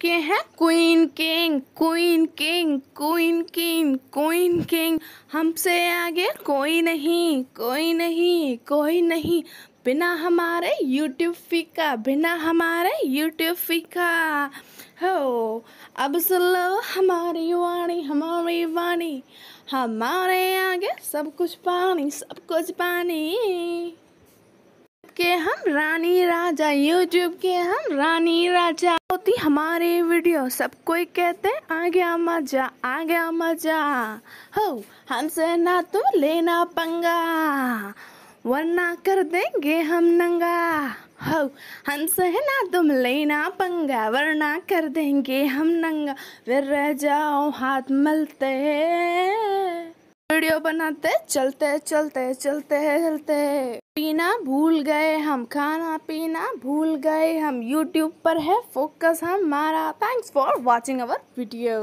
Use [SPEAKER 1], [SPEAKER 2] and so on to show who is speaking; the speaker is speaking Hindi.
[SPEAKER 1] के हैं queen king queen king queen king queen king हमसे आगे कोई नहीं कोई नहीं कोई नहीं बिना हमारे यूट्यूब फीका बिना हमारे यूट्यूब फीका हो अब सुन लो हमारी वाणी हमारी वाणी हमारे आगे सब कुछ पानी सब कुछ पानी के हम रानी राजा यूट्यूब के हम रानी राजा होती हमारे वीडियो सब कोई कहते आ गया मजा आ गया मजा हो हमसे ना तो लेना पंगा वरना कर देंगे हम नंगा हो हमसे है ना तुम लेना पंगा वरना कर देंगे हम नंगा फिर रह जाओ हाथ मलते वीडियो बनाते चलते चलते चलते चलते पीना भूल गए हम खाना पीना भूल गए हम यूट्यूब पर है फोकस हमारा thanks for watching our video